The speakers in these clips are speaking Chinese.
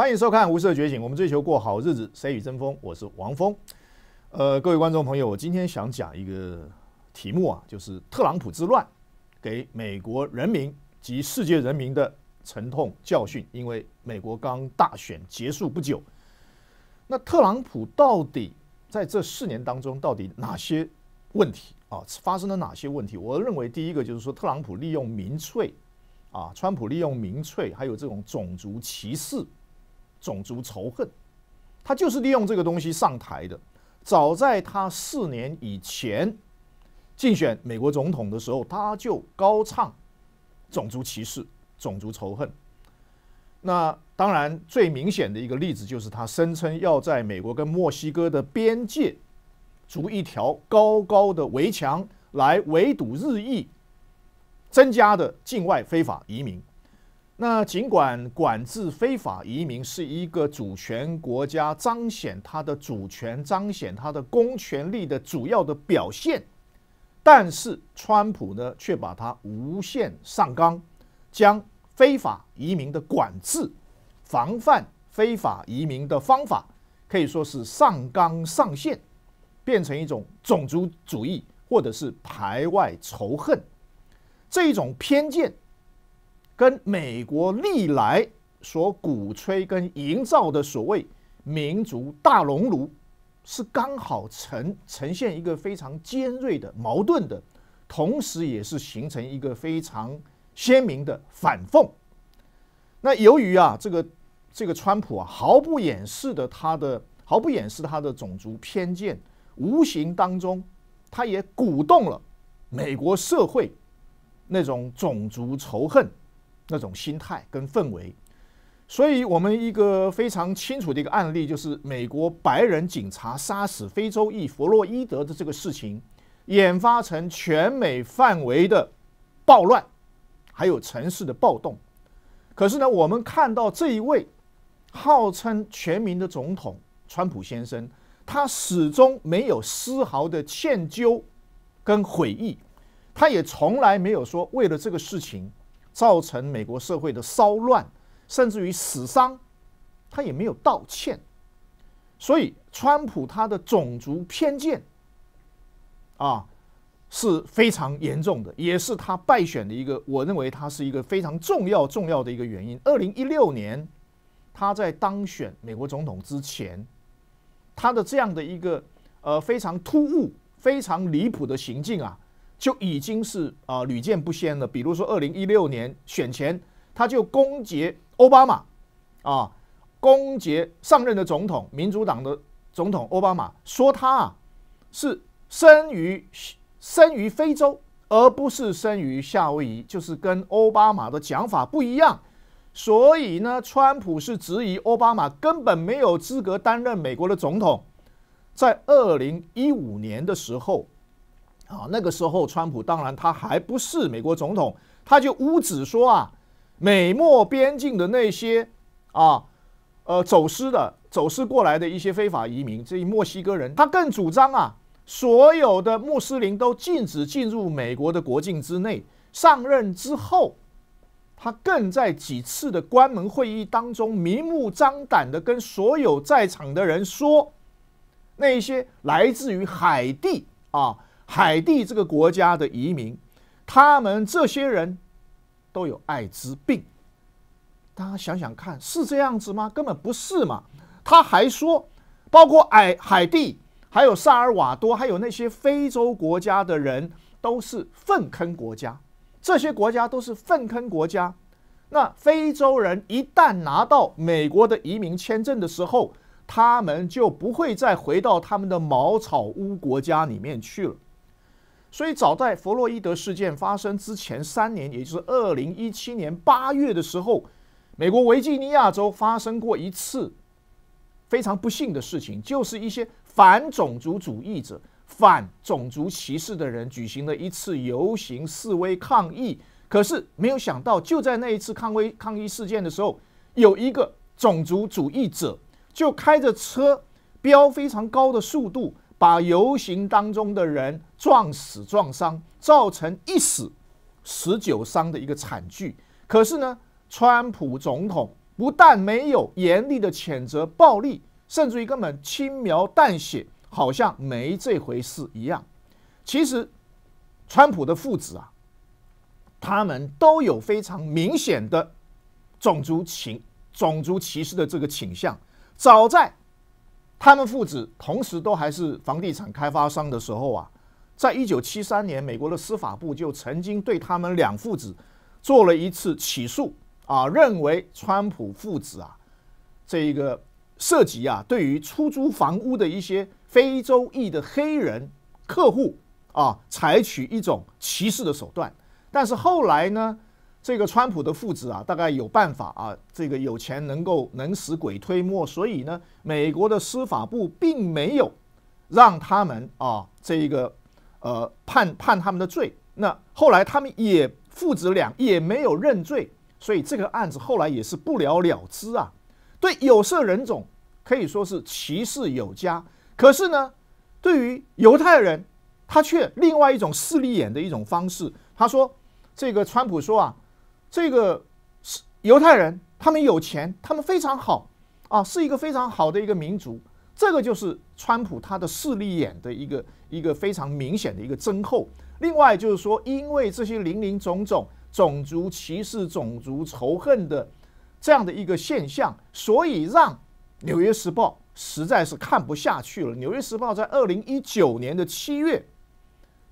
欢迎收看《无色觉醒》，我们追求过好日子，谁与争锋？我是王峰。呃，各位观众朋友，我今天想讲一个题目啊，就是特朗普之乱给美国人民及世界人民的沉痛教训。因为美国刚大选结束不久，那特朗普到底在这四年当中到底哪些问题啊发生了哪些问题？我认为第一个就是说，特朗普利用民粹啊，川普利用民粹，还有这种种族歧视。种族仇恨，他就是利用这个东西上台的。早在他四年以前竞选美国总统的时候，他就高唱种族歧视、种族仇恨。那当然，最明显的一个例子就是，他声称要在美国跟墨西哥的边界筑一条高高的围墙，来围堵日益增加的境外非法移民。那尽管管制非法移民是一个主权国家彰显它的主权、彰显它的公权力的主要的表现，但是川普呢却把它无限上纲，将非法移民的管制、防范非法移民的方法，可以说是上纲上线，变成一种种族主义或者是排外仇恨这一种偏见。跟美国历来所鼓吹跟营造的所谓“民族大熔炉”，是刚好呈呈现一个非常尖锐的矛盾的，同时也是形成一个非常鲜明的反讽。那由于啊，这个这个川普啊，毫不掩饰的他的毫不掩饰他的种族偏见，无形当中他也鼓动了美国社会那种种族仇恨。那种心态跟氛围，所以我们一个非常清楚的一个案例，就是美国白人警察杀死非洲裔弗洛伊德的这个事情，演发成全美范围的暴乱，还有城市的暴动。可是呢，我们看到这一位号称全民的总统川普先生，他始终没有丝毫的歉疚跟悔意，他也从来没有说为了这个事情。造成美国社会的骚乱，甚至于死伤，他也没有道歉，所以川普他的种族偏见啊是非常严重的，也是他败选的一个，我认为他是一个非常重要重要的一个原因。二零一六年他在当选美国总统之前，他的这样的一个呃非常突兀、非常离谱的行径啊。就已经是啊屡见不鲜了。比如说，二零一六年选前，他就攻击奥巴马，啊，攻击上任的总统民主党的总统奥巴马，说他啊是生于生于非洲，而不是生于夏威夷，就是跟奥巴马的讲法不一样。所以呢，川普是质疑奥巴马根本没有资格担任美国的总统。在二零一五年的时候。啊，那个时候，川普当然他还不是美国总统，他就污指说啊，美墨边境的那些啊，呃，走私的、走私过来的一些非法移民，这一墨西哥人，他更主张啊，所有的穆斯林都禁止进入美国的国境之内。上任之后，他更在几次的关门会议当中，明目张胆地跟所有在场的人说，那些来自于海地啊。海地这个国家的移民，他们这些人都有艾滋病。大家想想看，是这样子吗？根本不是嘛。他还说，包括海海地、还有萨尔瓦多、还有那些非洲国家的人，都是粪坑国家。这些国家都是粪坑国家。那非洲人一旦拿到美国的移民签证的时候，他们就不会再回到他们的茅草屋国家里面去了。所以，早在弗洛伊德事件发生之前三年，也就是二零一七年八月的时候，美国维吉尼亚州发生过一次非常不幸的事情，就是一些反种族主义者、反种族歧视的人举行了一次游行示威抗议。可是，没有想到，就在那一次抗威抗议事件的时候，有一个种族主义者就开着车飙非常高的速度。把游行当中的人撞死撞伤，造成一死十九伤的一个惨剧。可是呢，川普总统不但没有严厉的谴责暴力，甚至于根本轻描淡写，好像没这回事一样。其实，川普的父子啊，他们都有非常明显的种族情、种族歧视的这个倾向，早在。他们父子同时都还是房地产开发商的时候啊，在一九七三年，美国的司法部就曾经对他们两父子做了一次起诉啊，认为川普父子啊，这一个涉及啊，对于出租房屋的一些非洲裔的黑人客户啊，采取一种歧视的手段。但是后来呢？这个川普的父子啊，大概有办法啊，这个有钱能够能使鬼推磨，所以呢，美国的司法部并没有让他们啊，这个呃判判他们的罪。那后来他们也父子俩也没有认罪，所以这个案子后来也是不了了之啊。对有色人种可以说是歧视有加，可是呢，对于犹太人，他却另外一种势利眼的一种方式。他说这个川普说啊。这个是犹太人，他们有钱，他们非常好啊，是一个非常好的一个民族。这个就是川普他的势利眼的一个一个非常明显的一个增厚。另外就是说，因为这些零零总总种族歧视、种族仇恨的这样的一个现象，所以让《纽约时报》实在是看不下去了。《纽约时报》在二零一九年的七月，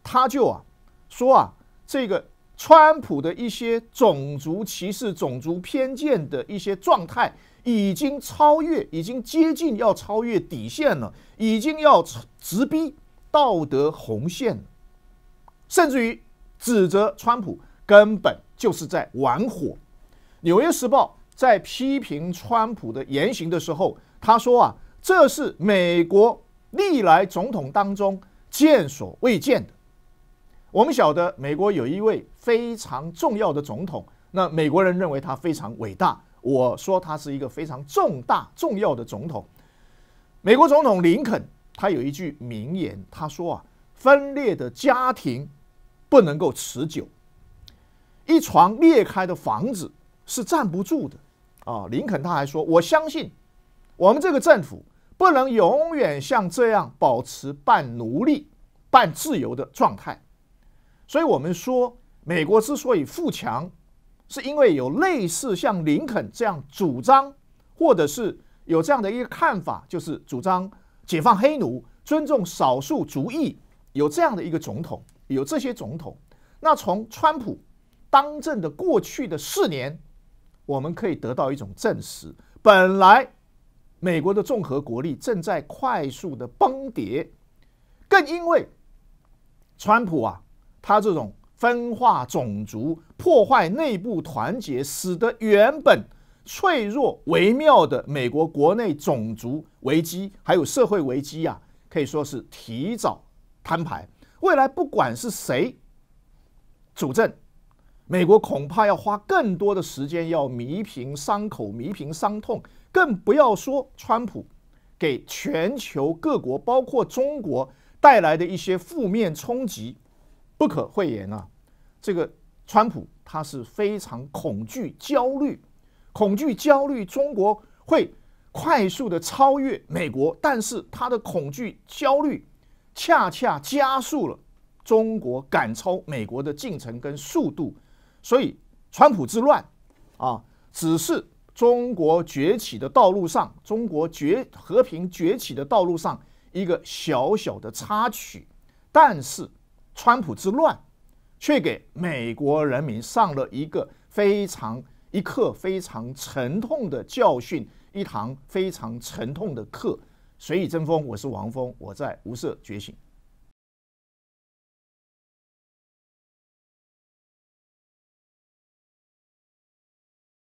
他就啊说啊这个。川普的一些种族歧视、种族偏见的一些状态，已经超越，已经接近要超越底线了，已经要直逼道德红线了，甚至于指责川普根本就是在玩火。《纽约时报》在批评川普的言行的时候，他说啊，这是美国历来总统当中见所未见的。我们晓得美国有一位非常重要的总统，那美国人认为他非常伟大。我说他是一个非常重大重要的总统。美国总统林肯他有一句名言，他说：“啊，分裂的家庭不能够持久，一床裂开的房子是站不住的。”啊，林肯他还说：“我相信我们这个政府不能永远像这样保持半奴隶半自由的状态。”所以我们说，美国之所以富强，是因为有类似像林肯这样主张，或者是有这样的一个看法，就是主张解放黑奴、尊重少数族裔，有这样的一个总统，有这些总统。那从川普当政的过去的四年，我们可以得到一种证实：本来美国的综合国力正在快速的崩跌，更因为川普啊。他这种分化种族、破坏内部团结，使得原本脆弱微妙的美国国内种族危机还有社会危机啊，可以说是提早摊牌。未来不管是谁主政，美国恐怕要花更多的时间要弥平伤口、弥平伤痛，更不要说川普给全球各国，包括中国带来的一些负面冲击。不可讳言啊，这个川普他是非常恐惧焦虑，恐惧焦虑中国会快速的超越美国，但是他的恐惧焦虑恰恰加速了中国赶超美国的进程跟速度，所以川普之乱啊，只是中国崛起的道路上，中国崛和平崛起的道路上一个小小的插曲，但是。川普之乱，却给美国人民上了一个非常一课，非常沉痛的教训，一堂非常沉痛的课。谁与争锋？我是王峰，我在无色觉醒。